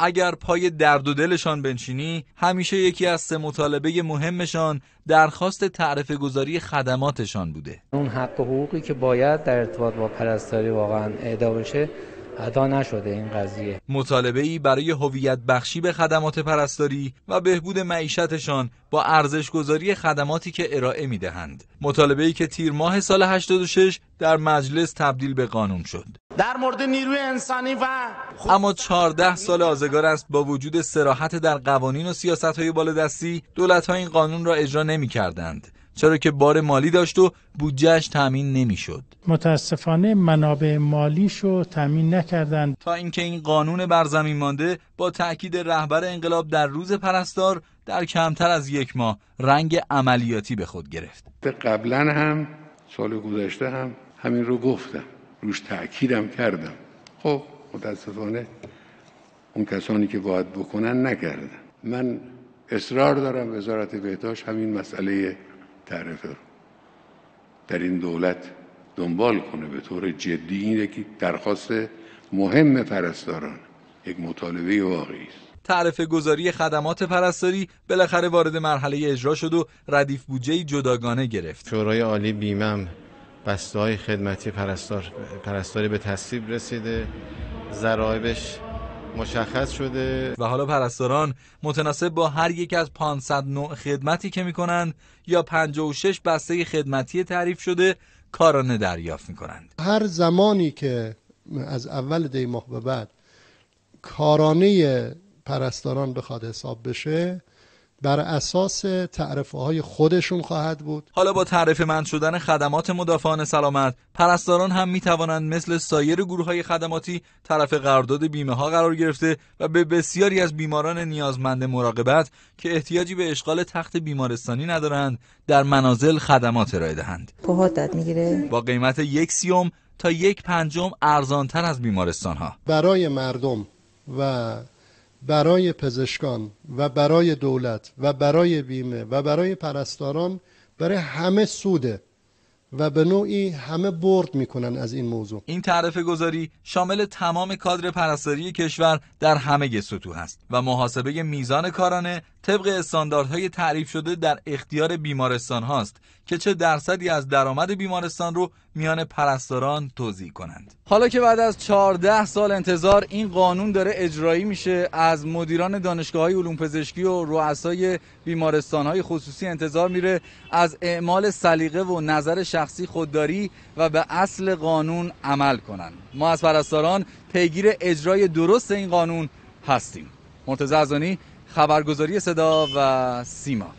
اگر پای درد و دلشان بنشینی همیشه یکی از سه مطالبه مهمشان درخواست تعرفه گذاری خدماتشان بوده اون حق و حقوقی که باید در ارتباط با پرستاری واقعا اعدا بشه ادا نشده این قضیه مطالبه ای برای هویت بخشی به خدمات پرستاری و بهبود معیشتشان با گذاری خدماتی که ارائه میدهند مطالبه ای که تیر ماه سال 86 در مجلس تبدیل به قانون شد در مورد نیروی انسانی و اما 14 سال آزگار است با وجود سراحت در قوانین و سیاست های بالادستی دولت ها این قانون را اجرا نمی کردند چرا که بار مالی داشت و بودجهش تامین نمیشد متاسفانه منابع مالیش رو تامین نکردند تا اینکه این قانون بر زمین مانده با تاکید رهبر انقلاب در روز پرستار در کمتر از یک ماه رنگ عملیاتی به خود گرفت قبلا هم سال گذشته هم همین رو گفتم روش تاکیدم کردم خب متاسفانه اون کسانی که باید بکنن نکردن من اصرار دارم وزارت بهداشت همین مسئله رو در این دولت دنبال کنه به طور جدی اینه که درخواست مهم پرستاران یک مطالبه واقعی است تعرفه گذاری خدمات پرستاری بالاخره وارد مرحله اجرا شد و ردیف بودجه جداگانه گرفت شورای عالی بیمم بسته های خدمتی پرستار پرستاری به تصویب رسیده ضرایبش مشخص شده و حالا پرستاران متناسب با هر یک از 500 نوع خدمتی که میکنند یا 56 بسته خدمتی تعریف شده کارانه دریافت میکنند هر زمانی که از اول دی به بعد کارانه پرستاران بخواد حساب بشه بر اساس تعرفه های خودشون خواهد بود حالا با تعرفه مند شدن خدمات مدافعان سلامت پرستاران هم می توانند مثل سایر گروه های خدماتی طرف قرارداد بیمه ها قرار گرفته و به بسیاری از بیماران نیازمند مراقبت که احتیاجی به اشغال تخت بیمارستانی ندارند در منازل خدمات ارائه دهند میگیره با قیمت یک سیوم تا یک پنجم تر از بیمارستان ها برای مردم و برای پزشکان و برای دولت و برای بیمه و برای پرستاران برای همه سوده و به نوعی همه برد میکنن از این موضوع این تعرفه گذاری شامل تمام کادر پرستاری کشور در همه سطوح است و محاسبه میزان کارانه طبق استانداردهای تعریف شده در اختیار بیمارستان هاست که چه درصدی از درآمد بیمارستان رو میان پرستاران توضیح کنند حالا که بعد از 14 سال انتظار این قانون داره اجرایی میشه از مدیران دانشگاه های علوم پزشکی و رؤسای بیمارستان های خصوصی انتظار میره از اعمال سلیقه و نظر شخصی خودداری و به اصل قانون عمل کنند ما از پرستاران پیگیر اجرای درست این قانون هستیم مرتضی ازانی خبرگزاری صدا و سیما